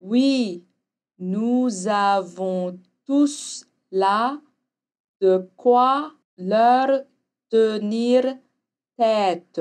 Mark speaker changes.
Speaker 1: Oui, nous avons tous là de quoi leur tenir tête.